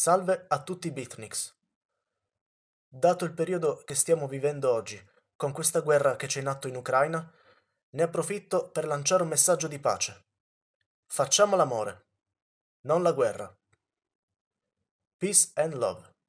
Salve a tutti i beatniks. Dato il periodo che stiamo vivendo oggi, con questa guerra che c'è in atto in Ucraina, ne approfitto per lanciare un messaggio di pace. Facciamo l'amore, non la guerra. Peace and love.